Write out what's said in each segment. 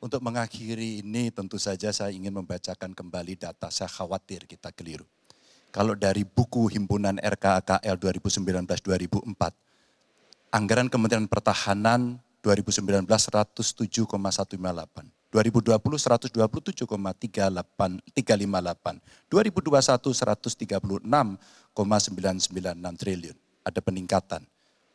Untuk mengakhiri ini tentu saja saya ingin membacakan kembali data, saya khawatir kita keliru. Kalau dari buku himpunan RKAKL 2019-2004, anggaran Kementerian Pertahanan 2019 107,158, 2020 127,358, 2021 136,996 triliun. Ada peningkatan.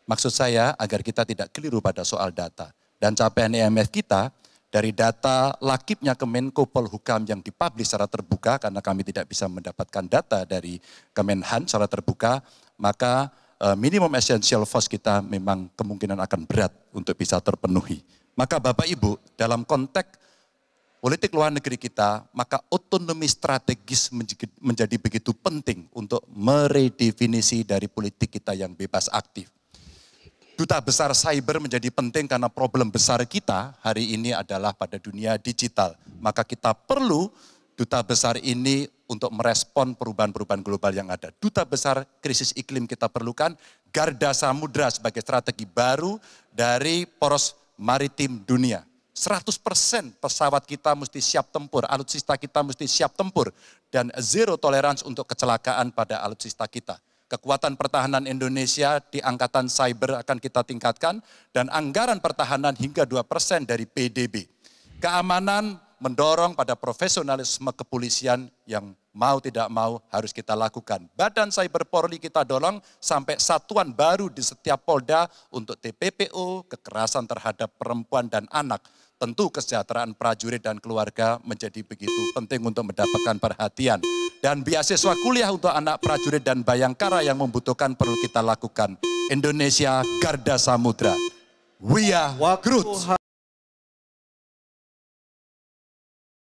Maksud saya agar kita tidak keliru pada soal data. Dan capaian IMF e kita dari data lakibnya Kemenko Polhukam yang dipublish secara terbuka karena kami tidak bisa mendapatkan data dari Kemenhan secara terbuka, maka eh, minimum essential force kita memang kemungkinan akan berat untuk bisa terpenuhi. Maka Bapak Ibu, dalam konteks politik luar negeri kita, maka otonomi strategis menjadi begitu penting untuk meredefinisi dari politik kita yang bebas aktif. Duta Besar Cyber menjadi penting karena problem besar kita hari ini adalah pada dunia digital. Maka kita perlu duta besar ini untuk merespon perubahan-perubahan global yang ada. Duta besar krisis iklim kita perlukan, Garda Samudra sebagai strategi baru dari poros maritim dunia. 100% pesawat kita mesti siap tempur, alutsista kita mesti siap tempur, dan zero tolerance untuk kecelakaan pada alutsista kita. Kekuatan pertahanan Indonesia di angkatan cyber akan kita tingkatkan dan anggaran pertahanan hingga 2% dari PDB. Keamanan mendorong pada profesionalisme kepolisian yang mau tidak mau harus kita lakukan. Badan Cyber Polri kita dorong sampai satuan baru di setiap polda untuk TPPO, kekerasan terhadap perempuan dan anak tentu kesejahteraan prajurit dan keluarga menjadi begitu penting untuk mendapatkan perhatian. Dan beasiswa kuliah untuk anak prajurit dan bayangkara yang membutuhkan perlu kita lakukan. Indonesia Garda Samudra. We are Waktu